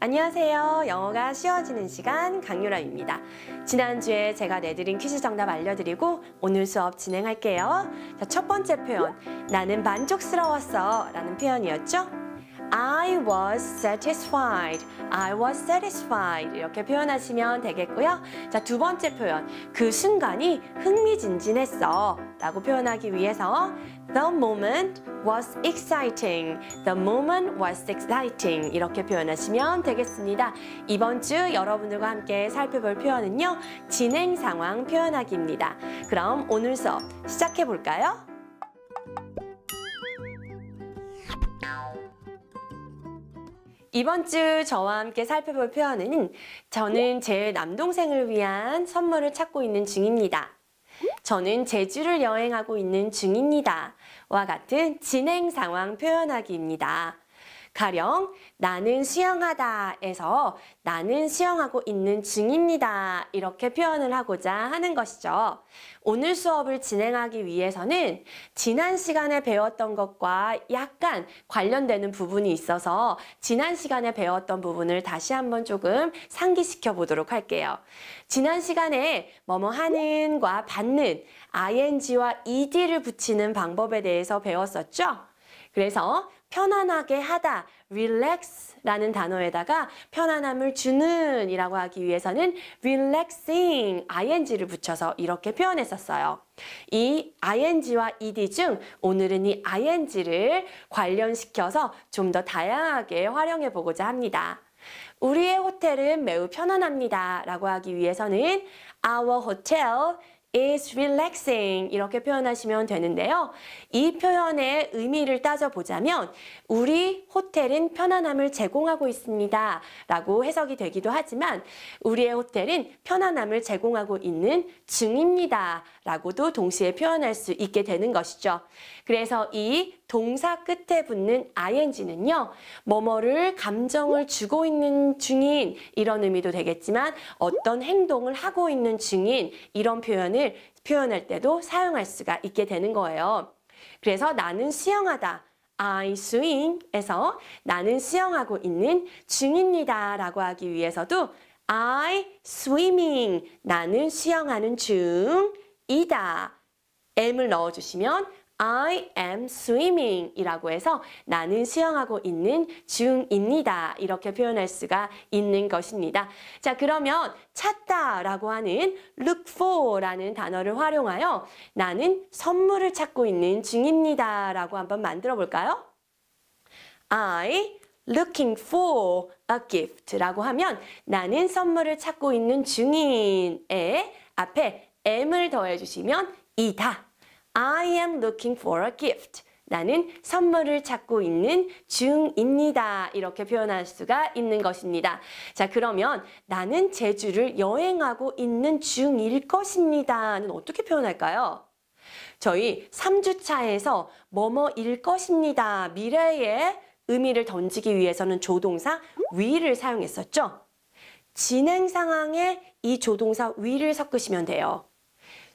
안녕하세요. 영어가 쉬워지는 시간 강유람입니다. 지난주에 제가 내드린 퀴즈 정답 알려드리고 오늘 수업 진행할게요. 자, 첫 번째 표현, 나는 만족스러웠어 라는 표현이었죠? I was satisfied. I was satisfied. 이렇게 표현하시면 되겠고요. 자, 두 번째 표현. 그 순간이 흥미진진했어. 라고 표현하기 위해서 The moment was exciting. The moment was exciting. 이렇게 표현하시면 되겠습니다. 이번 주 여러분들과 함께 살펴볼 표현은요. 진행 상황 표현하기입니다. 그럼 오늘 수업 시작해 볼까요? 이번 주 저와 함께 살펴볼 표현은 저는 제 남동생을 위한 선물을 찾고 있는 중입니다. 저는 제주를 여행하고 있는 중입니다. 와 같은 진행 상황 표현하기입니다. 가령 나는 수영하다에서 나는 수영하고 있는 중입니다. 이렇게 표현을 하고자 하는 것이죠. 오늘 수업을 진행하기 위해서는 지난 시간에 배웠던 것과 약간 관련되는 부분이 있어서 지난 시간에 배웠던 부분을 다시 한번 조금 상기시켜 보도록 할게요. 지난 시간에 뭐뭐 하는과 받는 ing와 ed를 붙이는 방법에 대해서 배웠었죠? 그래서 편안하게 하다, relax라는 단어에다가 편안함을 주는 이라고 하기 위해서는 relaxing, ing를 붙여서 이렇게 표현했었어요. 이 ing와 ed 중 오늘은 이 ing를 관련시켜서 좀 더 다양하게 활용해 보고자 합니다. 우리의 호텔은 매우 편안합니다. 라고 하기 위해서는 our hotel is relaxing 이렇게 표현하시면 되는데요. 이 표현의 의미를 따져보자면 우리 호텔은 편안함을 제공하고 있습니다 라고 해석이 되기도 하지만 우리의 호텔은 편안함을 제공하고 있는 증입니다 라고도 동시에 표현할 수 있게 되는 것이죠. 그래서 이 동사 끝에 붙는 ing는요. 뭐뭐를 감정을 주고 있는 중인 이런 의미도 되겠지만 어떤 행동을 하고 있는 중인 이런 표현을 표현할 때도 사용할 수가 있게 되는 거예요. 그래서 나는 수영하다. I swim에서 나는 수영하고 있는 중입니다 라고 하기 위해서도 I swimming 나는 수영하는 중이다 M을 넣어주시면 I am swimming 이라고 해서 나는 수영하고 있는 중입니다. 이렇게 표현할 수가 있는 것입니다. 자, 그러면 찾다 라고 하는 look for 라는 단어를 활용하여 나는 선물을 찾고 있는 중입니다. 라고 한번 만들어 볼까요? I looking for a gift 라고 하면 나는 선물을 찾고 있는 중인에 앞에 am을 더해 주시면 이다 I am looking for a gift. 나는 선물을 찾고 있는 중입니다. 이렇게 표현할 수가 있는 것입니다. 자, 그러면 나는 제주를 여행하고 있는 중일 것입니다는 어떻게 표현할까요? 저희 3주차에서 뭐뭐일 것입니다. 미래에 의미를 던지기 위해서는 조동사 위를 사용했었죠. 진행 상황에 이 조동사 위를 섞으시면 돼요.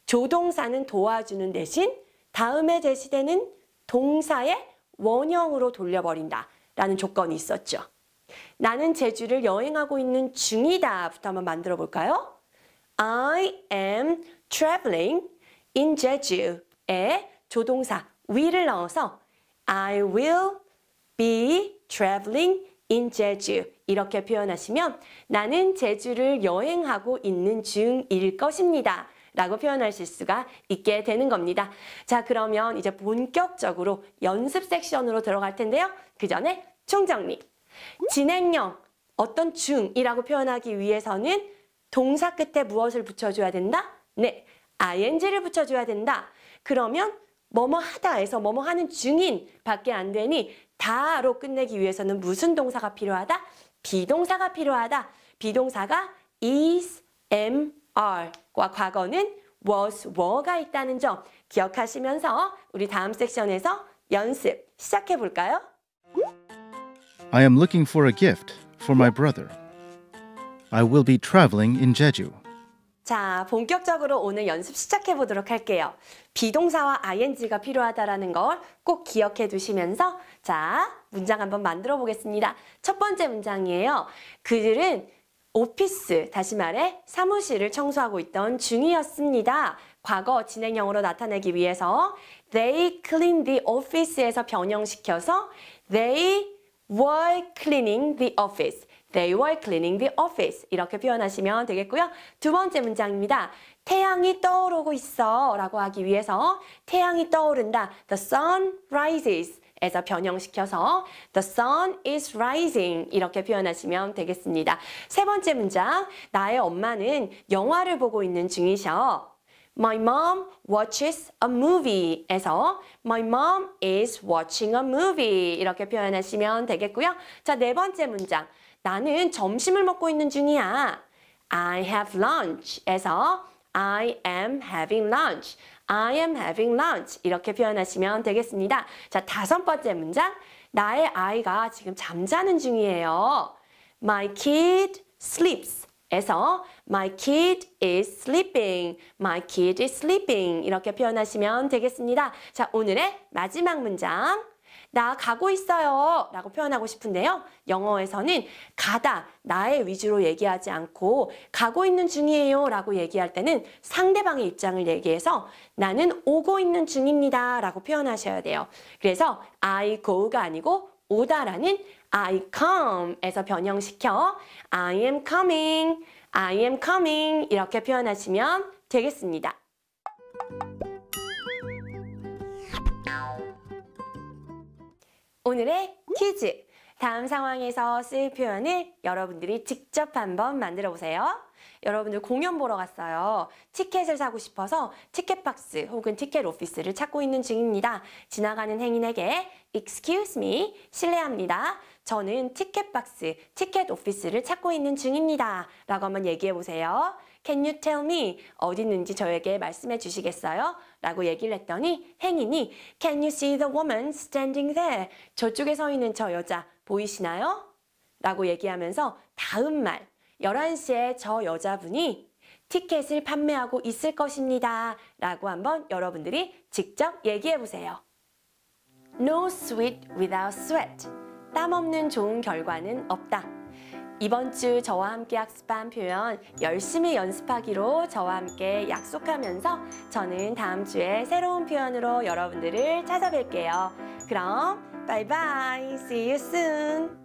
조동사는 도와주는 대신 다음에 제시되는 동사의 원형으로 돌려버린다 라는 조건이 있었죠. 나는 제주를 여행하고 있는 중이다 부터 한번 만들어 볼까요? I am traveling in 제주에 조동사 will을 넣어서 I will be traveling in 제주 이렇게 표현하시면 나는 제주를 여행하고 있는 중일 것입니다. 라고 표현할 실수가 있게 되는 겁니다. 자 그러면 이제 본격적으로 연습 섹션으로 들어갈 텐데요. 그 전에 총정리. 진행형, 어떤 중이라고 표현하기 위해서는 동사 끝에 무엇을 붙여줘야 된다? 네, ing를 붙여줘야 된다. 그러면 뭐뭐 하다에서 뭐뭐 하는 중인 밖에 안 되니 다로 끝내기 위해서는 무슨 동사가 필요하다? 비동사가 필요하다. 비동사가 is, am, are과 과거는 was, were가 있다는 점 기억하시면서 우리 다음 섹션에서 연습 시작해 볼까요? I am looking for a gift for my brother. I will be traveling in Jeju. 자, 본격적으로 오늘 연습 시작해 보도록 할게요. 비동사와 ing가 필요하다라는 걸 꼭 기억해 두시면서 자, 문장 한번 만들어 보겠습니다. 첫 번째 문장이에요. 그들은 오피스, 다시 말해 사무실을 청소하고 있던 중이었습니다. 과거 진행형으로 나타내기 위해서 they clean the office에서 변형시켜서 they were cleaning the office. They were cleaning the office. 이렇게 표현하시면 되겠고요. 두 번째 문장입니다. 태양이 떠오르고 있어 라고 하기 위해서 태양이 떠오른다. The sun rises. 에서 변형시켜서 The sun is rising 이렇게 표현하시면 되겠습니다. 세 번째 문장 나의 엄마는 영화를 보고 있는 중이셔. My mom watches a movie 에서 My mom is watching a movie 이렇게 표현하시면 되겠고요. 자, 네 번째 문장 나는 점심을 먹고 있는 중이야. I have lunch 에서 I am having lunch. I am having lunch 이렇게 표현하시면 되겠습니다. 자, 다섯 번째 문장. 나의 아이가 지금 잠자는 중이에요. My kid sleeps. 에서 my kid is sleeping, my kid is sleeping 이렇게 표현하시면 되겠습니다. 자, 오늘의 마지막 문장. 나 가고 있어요 라고 표현하고 싶은데요. 영어에서는 가다, 나의 위주로 얘기하지 않고 가고 있는 중이에요 라고 얘기할 때는 상대방의 입장을 얘기해서 나는 오고 있는 중입니다 라고 표현하셔야 돼요. 그래서 I go가 아니고 오다라는 I come에서 변형시켜 I am coming, I am coming 이렇게 표현하시면 되겠습니다. 오늘의 퀴즈! 다음 상황에서 쓸 표현을 여러분들이 직접 한번 만들어 보세요. 여러분들 공연 보러 갔어요. 티켓을 사고 싶어서 티켓박스 혹은 티켓 오피스를 찾고 있는 중입니다. 지나가는 행인에게 Excuse me, 실례합니다. 저는 티켓박스, 티켓 오피스를 찾고 있는 중입니다. 라고 한번 얘기해 보세요. Can you tell me 어디 있는지 저에게 말씀해 주시겠어요? 라고 얘기를 했더니 행인이 Can you see the woman standing there? 저쪽에 서 있는 저 여자 보이시나요? 라고 얘기하면서 다음 말 11시에 저 여자분이 티켓을 판매하고 있을 것입니다. 라고 한번 여러분들이 직접 얘기해 보세요. No sweet without sweat. 땀 없는 좋은 결과는 없다. 이번 주 저와 함께 학습한 표현 열심히 연습하기로 저와 함께 약속하면서 저는 다음 주에 새로운 표현으로 여러분들을 찾아뵐게요. 그럼 바이바이. See you soon.